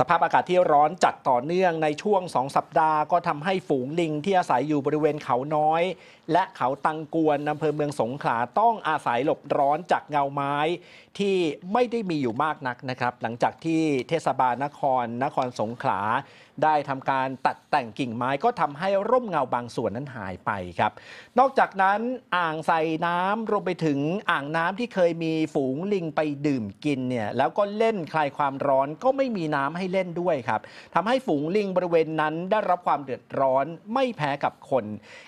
สภาพอากาศที่ร้อนจัดต่อเนื่องในช่วงสองสัปดาห์ก็ทำให้ฝูงลิงที่อาศัยอยู่บริเวณเขาน้อยและเขาตังกวนอำเภอเมืองสงขลา ต้องอาศัยหลบร้อนจากเงาไม้ที่ไม่ได้มีอยู่มากนักนะครับ หลังจากที่เทศบาลนครนครสงขลาได้ทำการตัดแต่งกิ่งไม้ก็ทำให้ร่มเงาบางส่วนนั้นหายไปครับ นอกจากนั้นอ่างใส่น้ำรวมไปถึงอ่างน้ำที่เคยมีฝูงลิงไปดื่มกินเนี่ยแล้วก็เล่นคลายความร้อนก็ไม่มีน้ำให้เล่นด้วยครับทำให้ฝูงลิงบริเวณนั้น ได้รับความเดือดร้อนไม่แพ้กับคน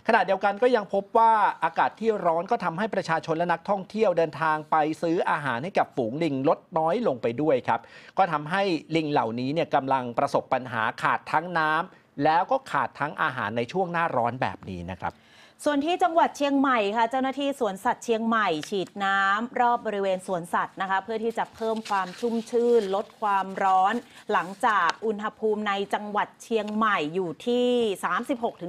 ขณะเดียวกันก็ยังพบว่าอากาศที่ร้อนก็ทำให้ประชาชนและนักท่องเที่ยวเดินทางไปซื้ออาหารให้กับฝูงลิงลดน้อยลงไปด้วยครับก็ทำให้ลิงเหล่านี้เนี่ยกำลังประสบปัญหาขาดทั้งน้ำแล้วก็ขาดทั้งอาหารในช่วงหน้าร้อนแบบนี้นะครับส่วนที่จังหวัดเชียงใหม่ค่ะเจ้าหน้าที่สวนสัตว์เชียงใหม่ฉีดน้ำ รอบบริเวณสวนสัตว์นะคะ เพื่อที่จะเพิ่มความชุ่มชื้นลดความร้อน หลังจากอุณหภูมิในจังหวัดเชียงใหม่อยู่ที่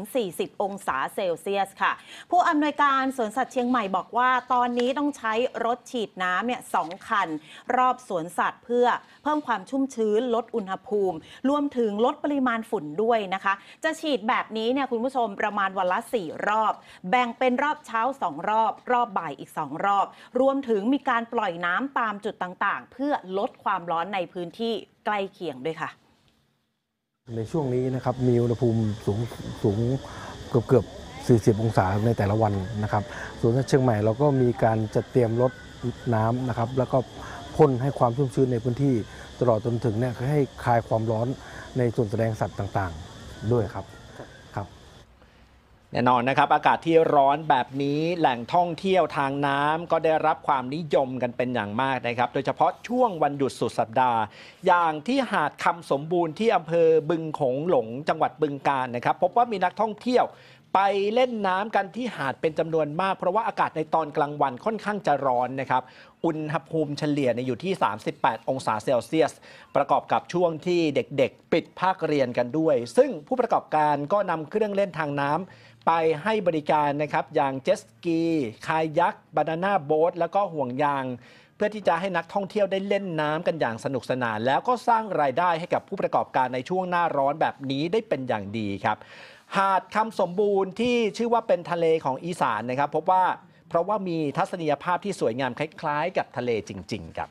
36-40 องศาเซลเซียสค่ะ ผู้อำนวยการสวนสัตว์เชียงใหม่บอกว่า ตอนนี้ต้องใช้รถฉีดน้ำเนี่ยสองคัน รอบสวนสัตว์เพื่อเพิ่มความชุ่มชื้นลดอุณหภูมิรวมถึงลดปริมาณฝุ่นด้วยนะคะ จะฉีดแบบนี้เนี่ยคุณผู้ชมประมาณวันละ 4 รอบแบ่งเป็นรอบเช้า2รอบรอบบ่ายอีก2รอบ รวมถึงมีการปล่อยน้ำตามจุดต่างๆ เพื่อลดความร้อนในพื้นที่ใกล้เคียงด้วยค่ะ ในช่วงนี้นะครับมีอุณหภูมิสูงสูงเกือบเกือบ40องศาในแต่ละวันนะครับส่วนที่เชียงใหม่เราก็มีการจัดเตรียมรถน้ำนะครับ แล้วก็พ่นให้ความชุ่มชื้นในพื้นที่ตลอดจนถึงเนี่ยให้คลายความร้อนในส่วนแสดงสัตว์ต่างๆด้วยครับแน่นอนนะครับ อากาศที่ร้อนแบบนี้แหล่งท่องเที่ยวทางน้ำก็ได้รับความนิยมกันเป็นอย่างมากนะครับ โดยเฉพาะช่วงวันหยุดสุดสัปดาห์ อย่างที่หาดคำสมบูรณ์ที่อำเภอบึงโขงหลงจังหวัดบึงกาฬนะครับ พบว่ามีนักท่องเที่ยวไปเล่นน้ำกันที่หาดเป็นจำนวนมาก เพราะว่าอากาศในตอนกลางวันค่อนข้างจะร้อนนะครับ อุณหภูมิเฉลี่ยในอยู่ที่ 38 องศาเซลเซียส ประกอบกับช่วงที่เด็กๆปิดภาคเรียนกันด้วย ซึ่งผู้ประกอบการก็นำเครื่องเล่นทางน้ำ ไปให้บริการนะครับ อย่างเจ็ตสกี คายักบานาน่าโบ๊ทแล้วก็ห่วงยาง เพื่อที่จะให้นักท่องเที่ยวได้เล่นน้ำกันอย่างสนุกสนาน แล้วก็สร้างรายได้ให้กับผู้ประกอบการในช่วงหน้าร้อนแบบนี้ได้เป็นอย่างดีครับหาดคำสมบูรณ์ที่ชื่อว่าเป็นทะเลของอีสานนะครับพบว่าเพราะว่ามีทัศนียภาพที่สวยงามคล้ายๆ กับทะเลจริงๆครับ